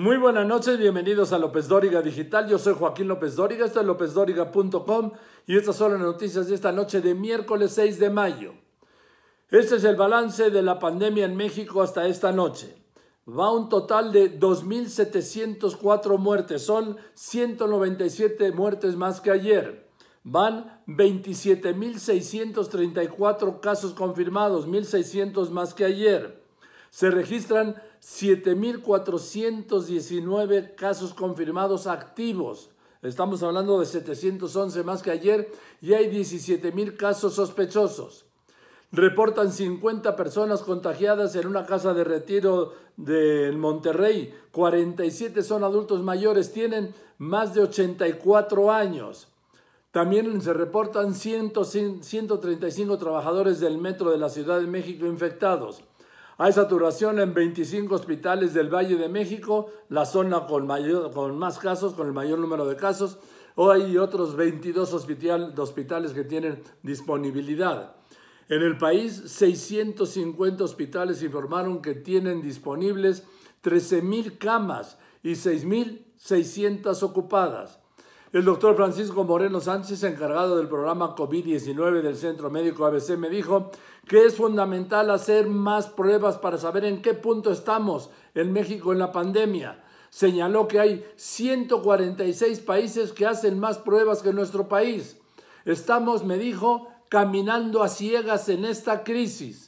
Muy buenas noches, bienvenidos a López Dóriga Digital. Yo soy Joaquín López Dóriga, esto es lópezdóriga.com y estas son las noticias de esta noche de miércoles 6 de mayo. Este es el balance de la pandemia en México hasta esta noche. Va un total de 2.704 muertes, son 197 muertes más que ayer. Van 27.634 casos confirmados, 1.600 más que ayer se registran 7.419 casos confirmados activos. Estamos hablando de 711 más que ayer y hay 17.000 casos sospechosos. Reportan 50 personas contagiadas en una casa de retiro de Monterrey. 47 son adultos mayores, tienen más de 84 años. También se reportan 135 trabajadores del metro de la Ciudad de México infectados. Hay saturación en 25 hospitales del Valle de México, la zona con, más casos, con el mayor número de casos. Hoy hay otros 22 hospitales que tienen disponibilidad. En el país, 650 hospitales informaron que tienen disponibles 13.000 camas y 6.600 ocupadas. El doctor Francisco Moreno Sánchez, encargado del programa COVID-19 del Centro Médico ABC, me dijo que es fundamental hacer más pruebas para saber en qué punto estamos en México en la pandemia. Señaló que hay 146 países que hacen más pruebas que nuestro país. Estamos, me dijo, caminando a ciegas en esta crisis.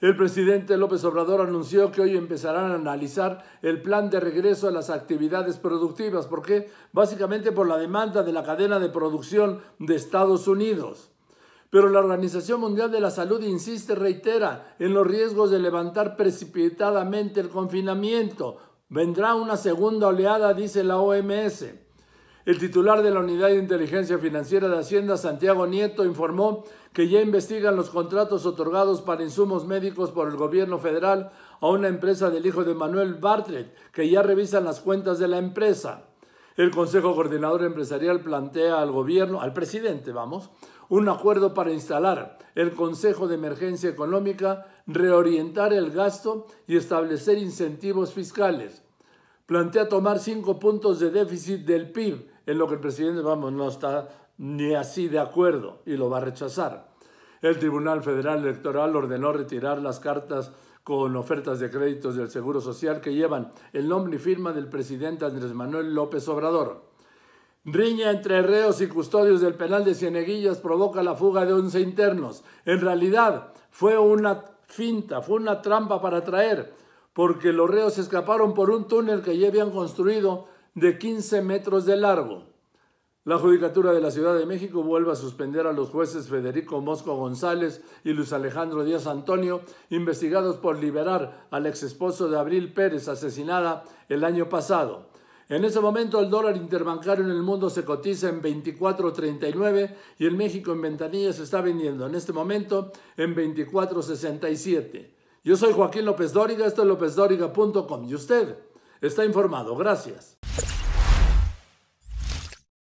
El presidente López Obrador anunció que hoy empezarán a analizar el plan de regreso a las actividades productivas. ¿Por qué? Básicamente por la demanda de la cadena de producción de Estados Unidos. Pero la Organización Mundial de la Salud insiste, reitera, en los riesgos de levantar precipitadamente el confinamiento. Vendrá una segunda oleada, dice la OMS. El titular de la Unidad de Inteligencia Financiera de Hacienda, Santiago Nieto, informó que ya investigan los contratos otorgados para insumos médicos por el gobierno federal a una empresa del hijo de Manuel Bartlett, que ya revisan las cuentas de la empresa. El Consejo Coordinador Empresarial plantea al gobierno, al presidente, vamos, un acuerdo para instalar el Consejo de Emergencia Económica, reorientar el gasto y establecer incentivos fiscales. Plantea tomar cinco puntos de déficit del PIB en lo que el presidente, vamos, no está ni así de acuerdo y lo va a rechazar. El Tribunal Federal Electoral ordenó retirar las cartas con ofertas de créditos del Seguro Social que llevan el nombre y firma del presidente Andrés Manuel López Obrador. Riña entre reos y custodios del penal de Cieneguillas provoca la fuga de 11 internos. En realidad fue una finta, fue una trampa para traer, porque los reos escaparon por un túnel que ya habían construido de 15 metros de largo. La Judicatura de la Ciudad de México vuelve a suspender a los jueces Federico Mosco González y Luis Alejandro Díaz Antonio, investigados por liberar al exesposo de Abril Pérez, asesinada el año pasado. En ese momento el dólar interbancario en el mundo se cotiza en 24.39 y el México en ventanilla se está vendiendo en este momento en 24.67. Yo soy Joaquín López Dóriga, esto es lópezdóriga.com y usted está informado. Gracias.